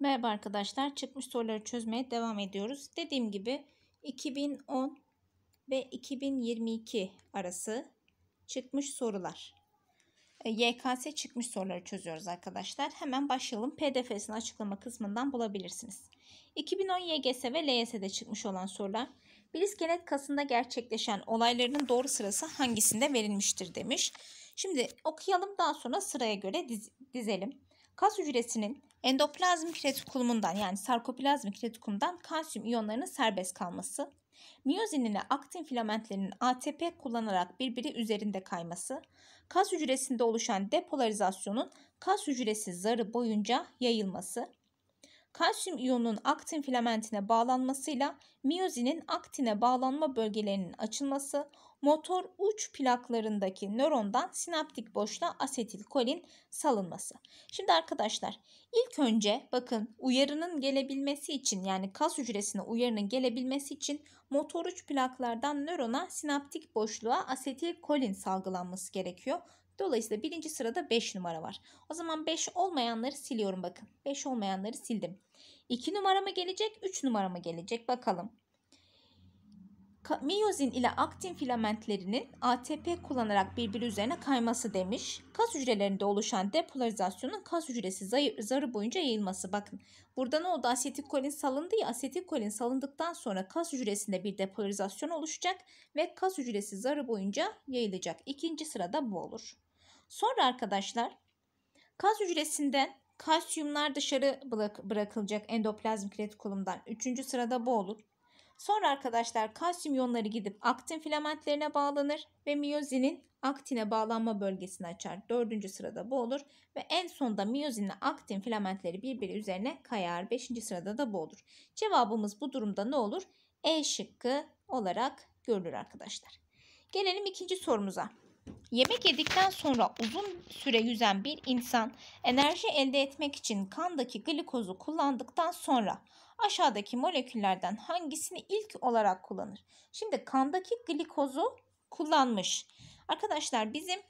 Merhaba arkadaşlar. Çıkmış soruları çözmeye devam ediyoruz. Dediğim gibi 2010 ve 2022 arası çıkmış sorular. E, YKS çıkmış soruları çözüyoruz arkadaşlar. Hemen başlayalım. PDF'sini açıklama kısmından bulabilirsiniz. 2010 YGS ve LYS'de çıkmış olan sorular. Bir iskelet kasında gerçekleşen olaylarının doğru sırası hangisinde verilmiştir demiş. Şimdi okuyalım daha sonra sıraya göre diz dizelim. Kas hücresinin endoplazmik retikulumundan yani sarkoplazmik retikulumdan kalsiyum iyonlarının serbest kalması, miyozin ile aktin filamentlerinin ATP kullanarak birbiri üzerinde kayması, kas hücresinde oluşan depolarizasyonun kas hücresi zarı boyunca yayılması, kalsiyum iyonunun aktin filamentine bağlanmasıyla miyozinin aktine bağlanma bölgelerinin açılması, motor uç plaklarındaki nörondan sinaptik boşluğa asetilkolin salınması. Şimdi arkadaşlar ilk önce bakın uyarının gelebilmesi için yani kas hücresine uyarının gelebilmesi için motor uç plaklardan nörona sinaptik boşluğa asetilkolin salgılanması gerekiyor. Dolayısıyla birinci sırada 5 numara var. O zaman 5 olmayanları siliyorum bakın. 5 olmayanları sildim. 2 numara mı gelecek 3 numara mı gelecek bakalım. Miyozin ile aktin filamentlerinin ATP kullanarak birbiri üzerine kayması demiş. Kas hücrelerinde oluşan depolarizasyonun kas hücresi zarı boyunca yayılması. Bakın burada ne oldu? Asetik kolin salındı ya kolin salındıktan sonra kas hücresinde bir depolarizasyon oluşacak ve kas hücresi zarı boyunca yayılacak. İkinci sırada bu olur. Sonra arkadaşlar kas hücresinden Kalsiyumlar dışarı bırakılacak endoplazmik retikulumdan. Üçüncü sırada bu olur. Sonra arkadaşlar kalsiyum iyonları gidip aktin filamentlerine bağlanır ve miyozinin aktine bağlanma bölgesini açar. Dördüncü sırada bu olur ve en sonda miyozinle aktin filamentleri birbiri üzerine kayar. Beşinci sırada da bu olur. Cevabımız bu durumda ne olur? E şıkkı olarak görülür arkadaşlar. Gelelim ikinci sorumuza. Yemek yedikten sonra uzun süre yüzen bir insan enerji elde etmek için kandaki glikozu kullandıktan sonra aşağıdaki moleküllerden hangisini ilk olarak kullanır? Şimdi kandaki glikozu kullanmış. Arkadaşlar bizim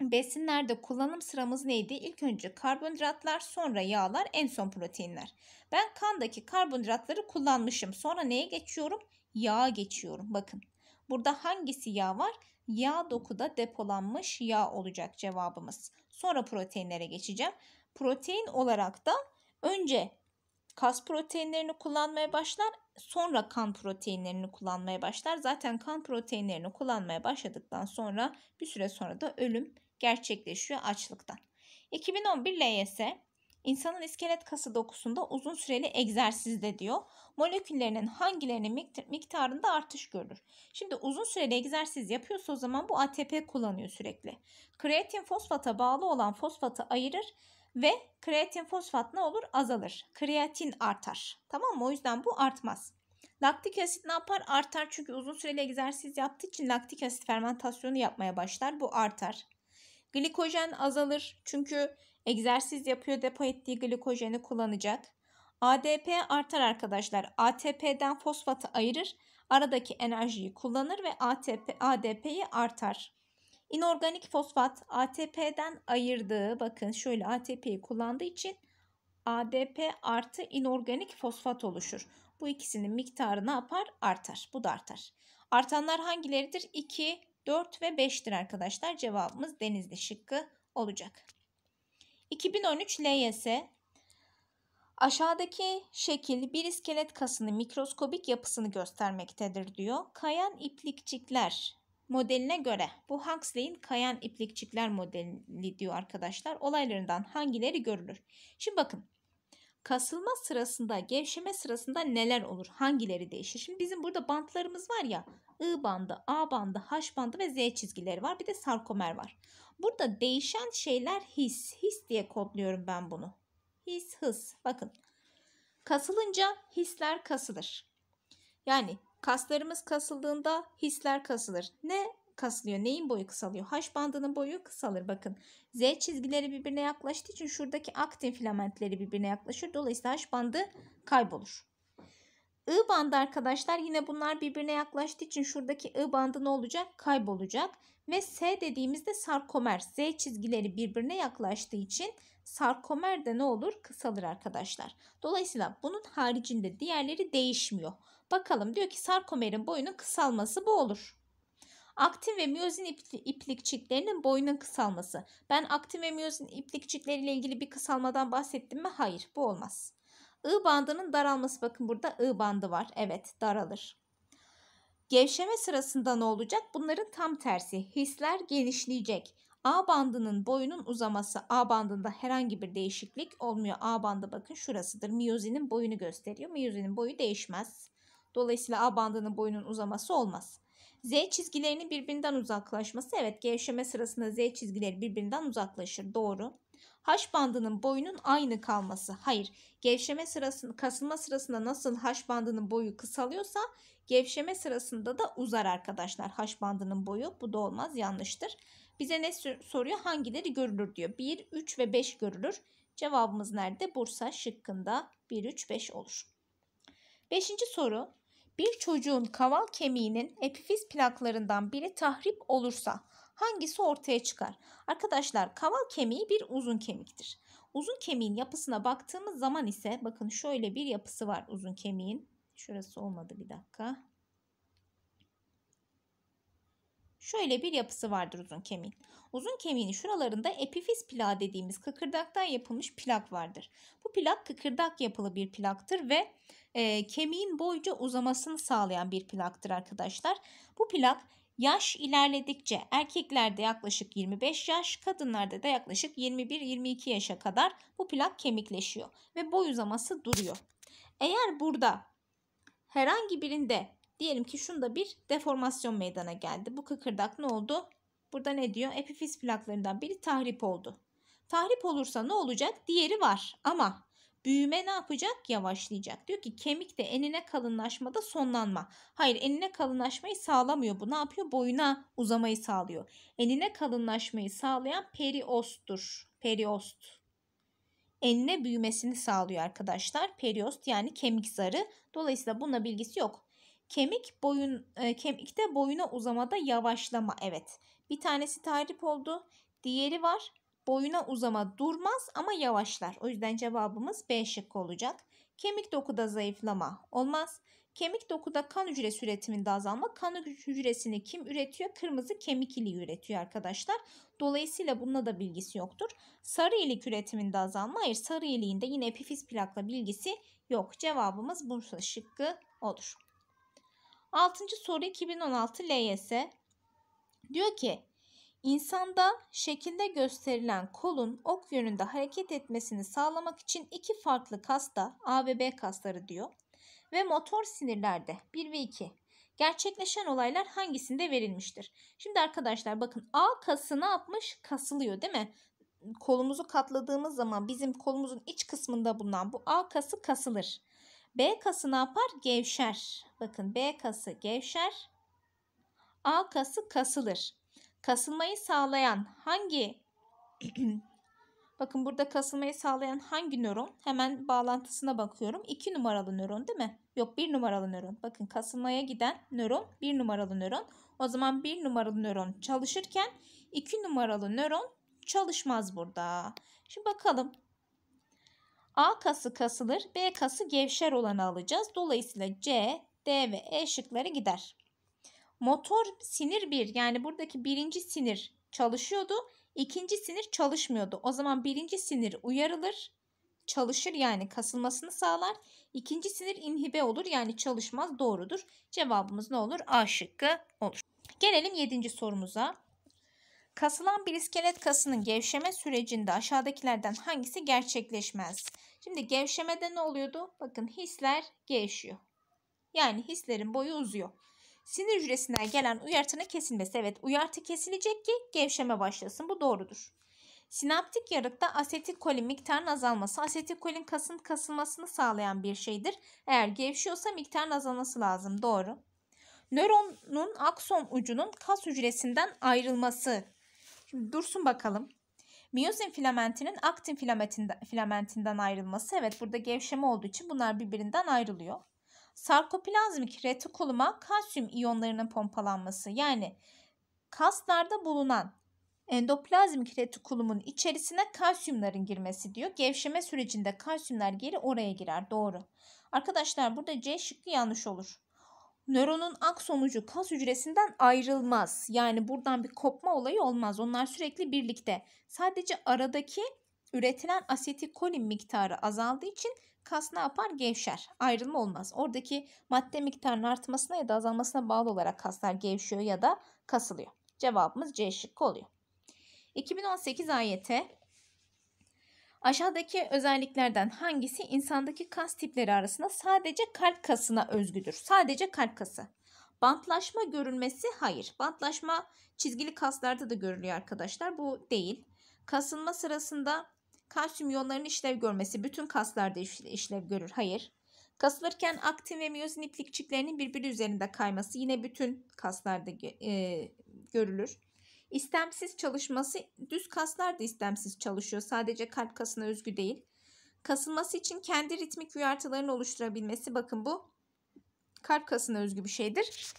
besinlerde kullanım sıramız neydi? İlk önce karbonhidratlar, sonra yağlar, en son proteinler. Ben kandaki karbonhidratları kullanmışım. Sonra neye geçiyorum? Yağa geçiyorum. Bakın Burada hangisi yağ var? Yağ dokuda depolanmış yağ olacak cevabımız. Sonra proteinlere geçeceğim. Protein olarak da önce kas proteinlerini kullanmaya başlar. Sonra kan proteinlerini kullanmaya başlar. Zaten kan proteinlerini kullanmaya başladıktan sonra bir süre sonra da ölüm gerçekleşiyor açlıktan. 2011 LYS İnsanın iskelet kası dokusunda uzun süreli egzersizde diyor. Moleküllerinin hangilerinin miktarında artış görür. Şimdi uzun süreli egzersiz yapıyorsa o zaman bu ATP kullanıyor sürekli. Kreatin fosfata bağlı olan fosfatı ayırır ve kreatin fosfat ne olur? Azalır. Kreatin artar. Tamam mı? O yüzden bu artmaz. Laktik asit ne yapar? Artar çünkü uzun süreli egzersiz yaptığı için laktik asit fermentasyonu yapmaya başlar. Bu artar. Glikojen azalır çünkü egzersiz yapıyor depo ettiği glikojeni kullanacak. ADP artar arkadaşlar. ATP'den fosfatı ayırır. Aradaki enerjiyi kullanır ve ATP, ADP'yi artar. İnorganik fosfat ATP'den ayırdığı bakın şöyle ATP'yi kullandığı için ADP artı inorganik fosfat oluşur. Bu ikisinin miktarı ne yapar? Artar. Bu da artar. Artanlar hangileridir? 2, 4 ve 5'tir arkadaşlar. Cevabımız Denizli şıkkı olacak. 2013 LYS Aşağıdaki şekil bir iskelet kasının mikroskobik yapısını göstermektedir diyor. Kayan iplikçikler modeline göre bu Huxley'in kayan iplikçikler modeli diyor arkadaşlar. Olaylarından hangileri görülür? Şimdi bakın kasılma sırasında gevşeme sırasında neler olur? Hangileri değişir? Şimdi bizim burada bantlarımız var ya I bandı, A bandı, H bandı ve Z çizgileri var. Bir de sarkomer var. Burada değişen şeyler his. His diye kodluyorum ben bunu. His, hız. Bakın. Kasılınca hisler kasılır. Yani kaslarımız kasıldığında hisler kasılır. Ne kasılıyor? Neyin boyu kısalıyor? Haş bandının boyu kısalır. Bakın Z çizgileri birbirine yaklaştığı için şuradaki aktin filamentleri birbirine yaklaşır. Dolayısıyla haş bandı kaybolur. I bandı arkadaşlar yine bunlar birbirine yaklaştığı için şuradaki I bandı ne olacak? Kaybolacak. Ve S dediğimizde sarkomer. Z çizgileri birbirine yaklaştığı için sarkomer de ne olur? Kısalır arkadaşlar. Dolayısıyla bunun haricinde diğerleri değişmiyor. Bakalım diyor ki sarkomerin boyunun kısalması bu olur. Aktin ve miyozin ipli, iplikçiklerinin boyunun kısalması. Ben aktin ve miyozin iplikçikleriyle ilgili bir kısalmadan bahsettim mi? Hayır bu olmaz. I bandının daralması bakın burada I bandı var. Evet daralır. Gevşeme sırasında ne olacak? Bunların tam tersi. Hisler genişleyecek. A bandının boyunun uzaması A bandında herhangi bir değişiklik olmuyor. A bandı bakın şurasıdır. Miyozinin boyunu gösteriyor. Miyozinin boyu değişmez. Dolayısıyla A bandının boyunun uzaması olmaz. Z çizgilerinin birbirinden uzaklaşması evet gevşeme sırasında Z çizgileri birbirinden uzaklaşır. Doğru. Haş bandının boyunun aynı kalması. Hayır. Gevşeme sırasında kasılma sırasında nasıl haş bandının boyu kısalıyorsa gevşeme sırasında da uzar arkadaşlar. Haş bandının boyu bu da olmaz yanlıştır. Bize ne soruyor? Hangileri görülür diyor. 1, 3 ve 5 görülür. Cevabımız nerede? Bursa şıkkında 1, 3, 5 olur. Beşinci soru. Bir çocuğun kaval kemiğinin epifiz plaklarından biri tahrip olursa Hangisi ortaya çıkar? Arkadaşlar kaval kemiği bir uzun kemiktir. Uzun kemiğin yapısına baktığımız zaman ise bakın şöyle bir yapısı var uzun kemiğin. Şurası olmadı bir dakika. Şöyle bir yapısı vardır uzun kemiğin. Uzun kemiğin şuralarında epifiz plak dediğimiz kıkırdaktan yapılmış plak vardır. Bu plak kıkırdak yapılı bir plaktır ve e, kemiğin boyca uzamasını sağlayan bir plaktır arkadaşlar. Bu plak Yaş ilerledikçe erkeklerde yaklaşık 25 yaş, kadınlarda da yaklaşık 21-22 yaşa kadar bu plak kemikleşiyor ve boy uzaması duruyor. Eğer burada herhangi birinde diyelim ki şunda bir deformasyon meydana geldi. Bu kıkırdak ne oldu? Burada ne diyor? Epifiz plaklarından biri tahrip oldu. Tahrip olursa ne olacak? Diğeri var ama Büyüme ne yapacak? Yavaşlayacak. Diyor ki kemikte enine kalınlaşmada sonlanma. Hayır enine kalınlaşmayı sağlamıyor. Bu ne yapıyor? Boyuna uzamayı sağlıyor. Enine kalınlaşmayı sağlayan periosttur. Periost. Enine büyümesini sağlıyor arkadaşlar. Periost yani kemik zarı. Dolayısıyla bununla bilgisi yok. Kemik boyun e, kemikte boyuna uzamada yavaşlama evet. Bir tanesi tahrip oldu. Diğeri var boyuna uzama durmaz ama yavaşlar. O yüzden cevabımız B şıkkı olacak. Kemik dokuda zayıflama olmaz. Kemik dokuda kan hücresi üretiminde azalma. Kan hücresini kim üretiyor? Kırmızı kemik iliği üretiyor arkadaşlar. Dolayısıyla bununla da bilgisi yoktur. Sarı ilik üretiminde azalma. Hayır sarı iliğinde yine epifiz plakla bilgisi yok. Cevabımız Bursa şıkkı olur. 6. soru 2016 LYS. Diyor ki İnsanda şekilde gösterilen kolun ok yönünde hareket etmesini sağlamak için iki farklı kas da A ve B kasları diyor. Ve motor sinirlerde 1 ve 2 gerçekleşen olaylar hangisinde verilmiştir? Şimdi arkadaşlar bakın A kası ne yapmış? Kasılıyor değil mi? Kolumuzu katladığımız zaman bizim kolumuzun iç kısmında bulunan bu A kası kasılır. B kası ne yapar? Gevşer. Bakın B kası gevşer. A kası kasılır. Kasılmayı sağlayan hangi Bakın burada kasılmayı sağlayan hangi nöron? Hemen bağlantısına bakıyorum. 2 numaralı nöron değil mi? Yok 1 numaralı nöron. Bakın kasılmaya giden nöron 1 numaralı nöron. O zaman 1 numaralı nöron çalışırken 2 numaralı nöron çalışmaz burada. Şimdi bakalım. A kası kasılır, B kası gevşer olanı alacağız. Dolayısıyla C, D ve E şıkları gider motor sinir bir yani buradaki birinci sinir çalışıyordu. ikinci sinir çalışmıyordu. O zaman birinci sinir uyarılır çalışır yani kasılmasını sağlar. İkinci sinir inhibe olur yani çalışmaz doğrudur. Cevabımız ne olur? A şıkkı olur. Gelelim yedinci sorumuza. Kasılan bir iskelet kasının gevşeme sürecinde aşağıdakilerden hangisi gerçekleşmez? Şimdi gevşemede ne oluyordu? Bakın hisler gevşiyor. Yani hislerin boyu uzuyor. Sinir hücresinden gelen uyartının kesilmesi. Evet uyartı kesilecek ki gevşeme başlasın. Bu doğrudur. Sinaptik yarıkta asetilkolin miktarının azalması asetilkolin kasın kasılmasını sağlayan bir şeydir. Eğer gevşiyorsa miktarın azalması lazım. Doğru. Nöronun akson ucunun kas hücresinden ayrılması. Şimdi dursun bakalım. Miyozin filamentinin aktin filamentinden ayrılması. Evet burada gevşeme olduğu için bunlar birbirinden ayrılıyor sarkoplazmik retikuluma kalsiyum iyonlarının pompalanması yani kaslarda bulunan endoplazmik retikulumun içerisine kalsiyumların girmesi diyor. Gevşeme sürecinde kalsiyumlar geri oraya girer. Doğru. Arkadaşlar burada C şıkkı yanlış olur. Nöronun ak kas hücresinden ayrılmaz. Yani buradan bir kopma olayı olmaz. Onlar sürekli birlikte. Sadece aradaki üretilen asetil kolin miktarı azaldığı için kas ne yapar? Gevşer. Ayrılma olmaz. Oradaki madde miktarının artmasına ya da azalmasına bağlı olarak kaslar gevşiyor ya da kasılıyor. Cevabımız C şıkkı oluyor. 2018 ayete Aşağıdaki özelliklerden hangisi insandaki kas tipleri arasında sadece kalp kasına özgüdür? Sadece kalp kası. Bantlaşma görülmesi hayır. Bantlaşma çizgili kaslarda da görülüyor arkadaşlar. Bu değil. Kasılma sırasında Kalsiyum iyonlarının işlev görmesi bütün kaslarda işlev görür. Hayır. Kasılırken aktin ve miyozin iplikçiklerinin birbiri üzerinde kayması yine bütün kaslarda e, görülür. İstemsiz çalışması düz kaslar da istemsiz çalışıyor. Sadece kalp kasına özgü değil. Kasılması için kendi ritmik uyartılarını oluşturabilmesi bakın bu kalp kasına özgü bir şeydir.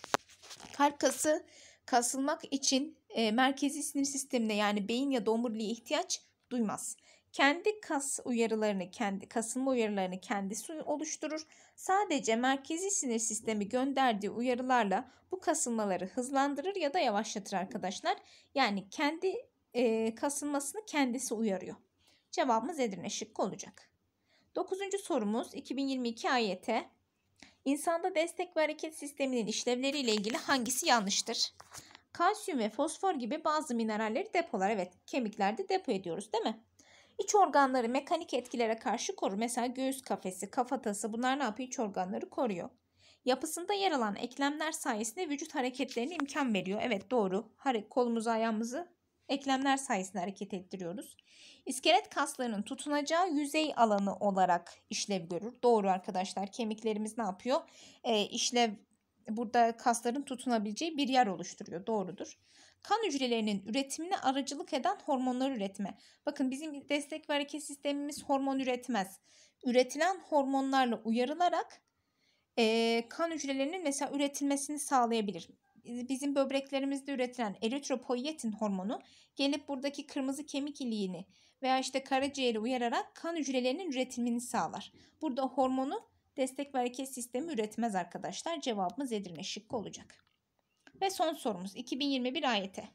Kalp kası kasılmak için e, merkezi sinir sistemine yani beyin ya da omuriliğe ihtiyaç duymaz kendi kas uyarılarını, kendi kasılma uyarılarını kendisi oluşturur. Sadece merkezi sinir sistemi gönderdiği uyarılarla bu kasılmaları hızlandırır ya da yavaşlatır arkadaşlar. Yani kendi e, kasılmasını kendisi uyarıyor. Cevabımız Edirne şıkkı olacak. Dokuzuncu sorumuz 2022 ayete, İnsanda destek ve hareket sisteminin işlevleriyle ilgili hangisi yanlıştır? Kalsiyum ve fosfor gibi bazı mineralleri depolar. Evet kemiklerde depo ediyoruz değil mi? İç organları mekanik etkilere karşı korur. Mesela göğüs kafesi, kafatası bunlar ne yapıyor? İç organları koruyor. Yapısında yer alan eklemler sayesinde vücut hareketlerine imkan veriyor. Evet doğru. kolumuzu ayağımızı eklemler sayesinde hareket ettiriyoruz. İskelet kaslarının tutunacağı yüzey alanı olarak işlev görür. Doğru arkadaşlar kemiklerimiz ne yapıyor? E, işlev burada kasların tutunabileceği bir yer oluşturuyor. Doğrudur. Kan hücrelerinin üretimine aracılık eden hormonları üretme. Bakın bizim destek ve hareket sistemimiz hormon üretmez. Üretilen hormonlarla uyarılarak e, kan hücrelerinin mesela üretilmesini sağlayabilir. Bizim böbreklerimizde üretilen eritropoyetin hormonu gelip buradaki kırmızı kemik iliğini veya işte karaciğeri uyararak kan hücrelerinin üretimini sağlar. Burada hormonu destek ve hareket sistemi üretmez arkadaşlar. Cevabımız Edirne şıkkı olacak. Ve son sorumuz 2021 ayete.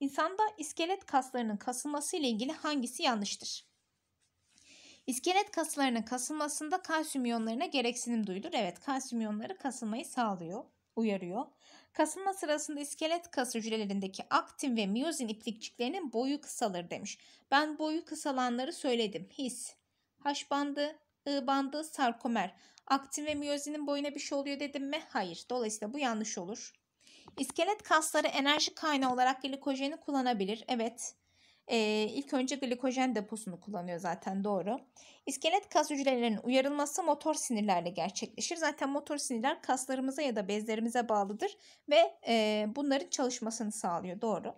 İnsanda iskelet kaslarının kasılması ile ilgili hangisi yanlıştır? İskelet kaslarının kasılmasında kalsiyum iyonlarına gereksinim duyulur. Evet kalsiyum iyonları kasılmayı sağlıyor, uyarıyor. Kasılma sırasında iskelet kas hücrelerindeki aktin ve miyozin iplikçiklerinin boyu kısalır demiş. Ben boyu kısalanları söyledim. His, H bandı, I bandı, sarkomer aktin ve miyozinin boyuna bir şey oluyor dedim mi? Hayır. Dolayısıyla bu yanlış olur. İskelet kasları enerji kaynağı olarak glikojeni kullanabilir. Evet. Ee, ilk önce glikojen deposunu kullanıyor zaten doğru. İskelet kas hücrelerinin uyarılması motor sinirlerle gerçekleşir. Zaten motor sinirler kaslarımıza ya da bezlerimize bağlıdır ve e, bunların çalışmasını sağlıyor doğru.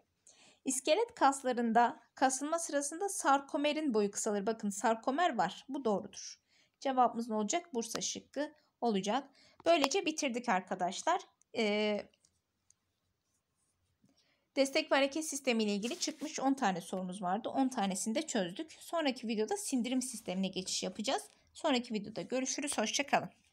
İskelet kaslarında kasılma sırasında sarkomerin boyu kısalır. Bakın sarkomer var bu doğrudur. Cevabımız ne olacak? Bursa şıkkı olacak. Böylece bitirdik arkadaşlar. Ee, destek ve hareket sistemi ile ilgili çıkmış 10 tane sorumuz vardı. 10 tanesini de çözdük. Sonraki videoda sindirim sistemine geçiş yapacağız. Sonraki videoda görüşürüz. Hoşçakalın.